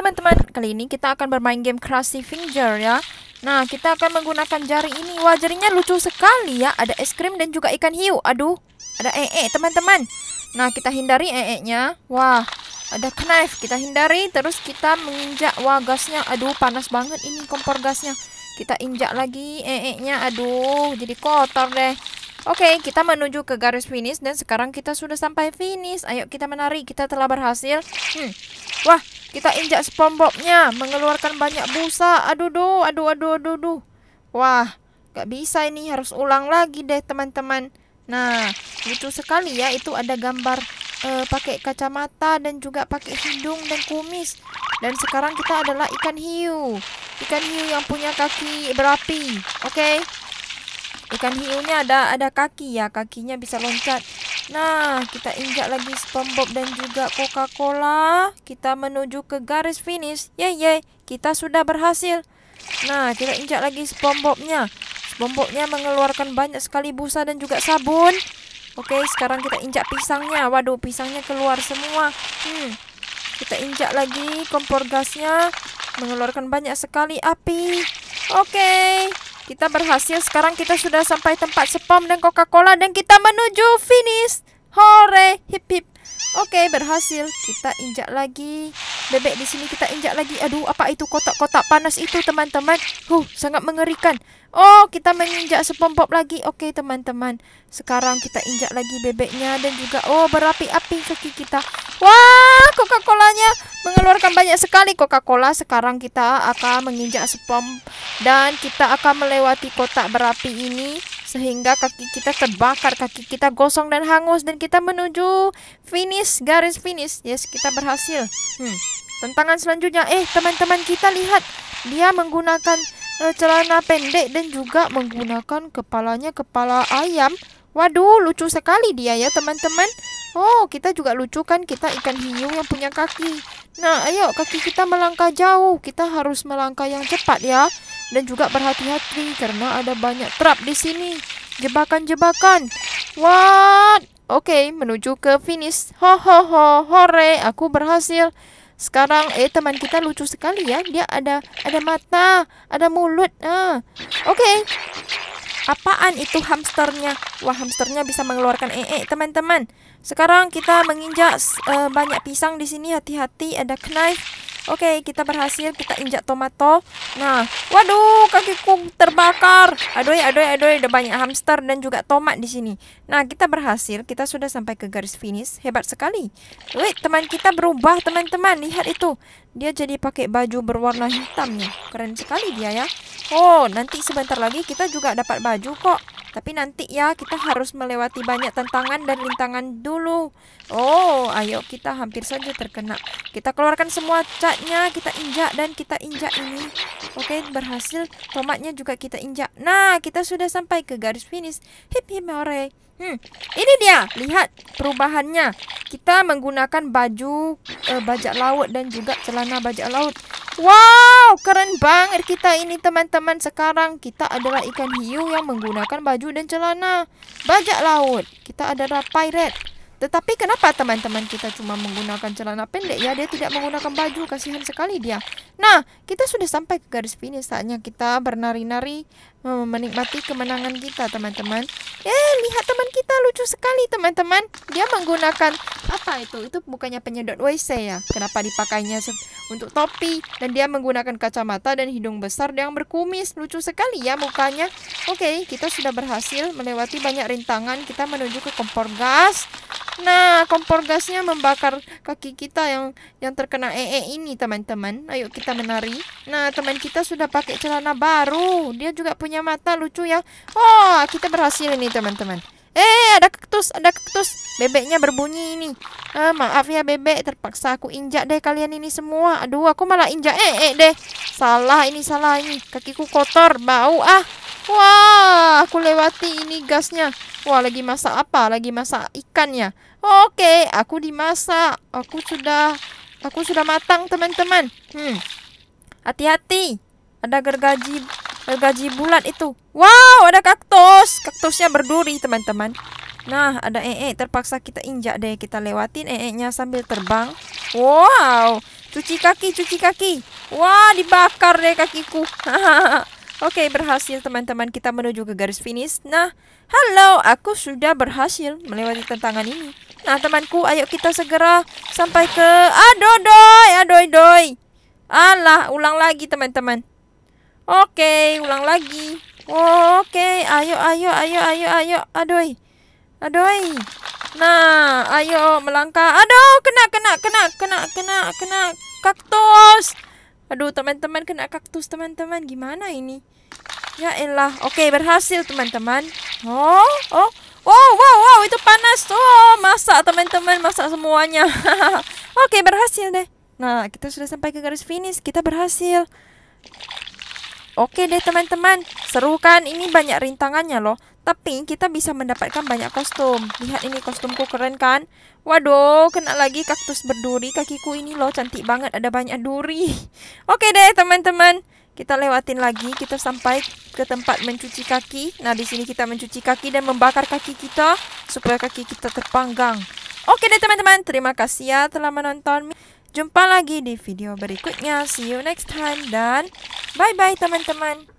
teman-teman, kali ini kita akan bermain game Crusty Finger ya. Nah, kita akan menggunakan jari ini. Wah, jarinya lucu sekali ya. Ada es krim dan juga ikan hiu. Aduh, ada ee, teman-teman. Nah, kita hindari ee-nya. Wah, ada knife. Kita hindari, terus kita menginjak. Wah, gasnya. Aduh, panas banget ini kompor gasnya. Kita injak lagi ee-nya. Aduh, jadi kotor deh. Oke, okay, kita menuju ke garis finish dan sekarang kita sudah sampai finish. Ayo kita menari, kita telah berhasil. Hmm. Wah, kita injak spombobnya, mengeluarkan banyak busa. Aduh, do, aduh, aduh, aduh, aduh. Wah, gak bisa ini harus ulang lagi deh teman-teman. Nah, lucu sekali ya itu ada gambar uh, pakai kacamata dan juga pakai hidung dan kumis. Dan sekarang kita adalah ikan hiu. Ikan hiu yang punya kaki berapi. Oke. Okay? Ikan hiunya ada ada kaki ya, kakinya bisa loncat. Nah, kita injak lagi SpongeBob dan juga Coca-Cola. Kita menuju ke garis finish. Yeay, yeay, kita sudah berhasil. Nah, kita injak lagi SpongeBobnya. SpongeBobnya mengeluarkan banyak sekali busa dan juga sabun. Oke, sekarang kita injak pisangnya. Waduh, pisangnya keluar semua. Hmm. Kita injak lagi kompor gasnya mengeluarkan banyak sekali api. Oke. Okay. Kita berhasil. Sekarang kita sudah sampai tempat spam dan Coca-Cola dan kita menuju finish. Hore, hip hip. Oke, okay, berhasil. Kita injak lagi. Bebek di sini kita injak lagi. Aduh, apa itu kotak-kotak panas itu, teman-teman? Huh, sangat mengerikan. Oh, kita menginjak sepompop lagi. Oke, okay, teman-teman. Sekarang kita injak lagi bebeknya dan juga oh, berapi-api kaki kita. Wah, Coca-Colanya mengeluarkan banyak sekali Coca-Cola. Sekarang kita akan menginjak sepom dan kita akan melewati kotak berapi ini sehingga kaki kita terbakar, kaki kita gosong dan hangus dan kita menuju finish, garis finish. Yes, kita berhasil. Hmm. Tantangan selanjutnya, eh teman-teman kita lihat dia menggunakan uh, celana pendek dan juga menggunakan kepalanya kepala ayam. Waduh, lucu sekali dia ya teman-teman. Oh, kita juga lucu kan kita ikan hiu yang punya kaki. Nah, ayo kaki kita melangkah jauh. Kita harus melangkah yang cepat ya dan juga berhati-hati karena ada banyak trap di sini. Jebakan-jebakan. What? Oke, okay, menuju ke finish. Ho ho ho, hore, aku berhasil. Sekarang eh teman kita lucu sekali ya. Dia ada ada mata, ada mulut. Ah. Oke. Okay. Apaan itu hamsternya? Wah, hamsternya bisa mengeluarkan ee, teman-teman. Sekarang kita menginjak uh, banyak pisang di sini. Hati-hati ada knife Oke, kita berhasil. Kita injak tomato. Nah, waduh, kakiku terbakar. Aduh, aduh, aduh, ada banyak hamster dan juga tomat di sini. Nah, kita berhasil. Kita sudah sampai ke garis finish. Hebat sekali. Wait, teman kita berubah, teman-teman. Lihat itu. Dia jadi pakai baju berwarna hitam nih. Keren sekali dia ya. Oh, nanti sebentar lagi kita juga dapat baju kok. Tapi nanti ya kita harus melewati banyak tantangan dan lintangan dulu. Oh, ayo kita hampir saja terkena. Kita keluarkan semua catnya, kita injak dan kita injak ini. Oke, berhasil. Tomatnya juga kita injak. Nah, kita sudah sampai ke garis finish. Hip hip hore. Hmm, ini dia. Lihat perubahannya. Kita menggunakan baju uh, bajak laut dan juga celana bajak laut. Wow, keren banget kita ini teman-teman. Sekarang kita adalah ikan hiu yang menggunakan baju dan celana. Bajak laut. Kita adalah pirate. Tetapi kenapa teman-teman kita cuma menggunakan celana pendek ya? Dia tidak menggunakan baju. Kasihan sekali dia. Nah, kita sudah sampai ke garis finish. Saatnya kita bernari-nari eh, menikmati kemenangan kita, teman-teman. Eh, lihat teman kita lucu sekali, teman-teman. Dia menggunakan apa itu? Itu bukannya penyedot WC ya? Kenapa dipakainya untuk topi? Dan dia menggunakan kacamata dan hidung besar yang berkumis. Lucu sekali ya mukanya. Oke, kita sudah berhasil melewati banyak rintangan. Kita menuju ke kompor gas. Nah, kompor gasnya membakar kaki kita yang yang terkena EE ini, teman-teman. Ayo kita menari. Nah, teman kita sudah pakai celana baru. Dia juga punya mata lucu ya. Oh, kita berhasil ini, teman-teman. Eh, ada kaktus, ada kaktus. Bebeknya berbunyi ini. Ah, maaf ya bebek, terpaksa aku injak deh kalian ini semua. Aduh, aku malah injak ee deh. Salah ini, salah ini. Kakiku kotor, bau ah. Wah, aku lewati ini gasnya. Wah, lagi masak apa? Lagi masak ikan ya. Oke, aku dimasak. Aku sudah aku sudah matang, teman-teman. Hmm. Hati-hati. Ada gergaji gergaji bulat itu. Wow, ada kaktus. Kaktusnya berduri, teman-teman. Nah, ada ee terpaksa kita injak deh. Kita lewatin ee-nya sambil terbang. Wow, cuci kaki, cuci kaki. Wah, dibakar deh kakiku. Oke, okay, berhasil teman-teman kita menuju ke garis finish. Nah, halo, aku sudah berhasil melewati tantangan ini. Nah, temanku, ayo kita segera sampai ke aduh doi, aduh doi. Alah, ulang lagi teman-teman. Oke, okay, ulang lagi. Oke, okay. ayo ayo ayo ayo ayo. Aduh. Aduh. Nah, ayo melangkah. Aduh, kena kena kena kena kena kena kaktus. Aduh, teman-teman kena kaktus, teman-teman. Gimana ini? Ya elah. Oke, okay, berhasil, teman-teman. Oh, oh. Wow, wow, wow, itu panas. Oh, masak, teman-teman. Masak semuanya. Oke, okay, berhasil deh. Nah, kita sudah sampai ke garis finish. Kita berhasil. Oke deh teman-teman, seru kan? Ini banyak rintangannya loh. Tapi kita bisa mendapatkan banyak kostum. Lihat ini kostumku keren kan? Waduh, kena lagi kaktus berduri. Kakiku ini loh cantik banget, ada banyak duri. Oke deh teman-teman, kita lewatin lagi. Kita sampai ke tempat mencuci kaki. Nah di sini kita mencuci kaki dan membakar kaki kita supaya kaki kita terpanggang. Oke deh teman-teman, terima kasih ya telah menonton. Jumpa lagi di video berikutnya. See you next time dan Bye-bye teman-teman.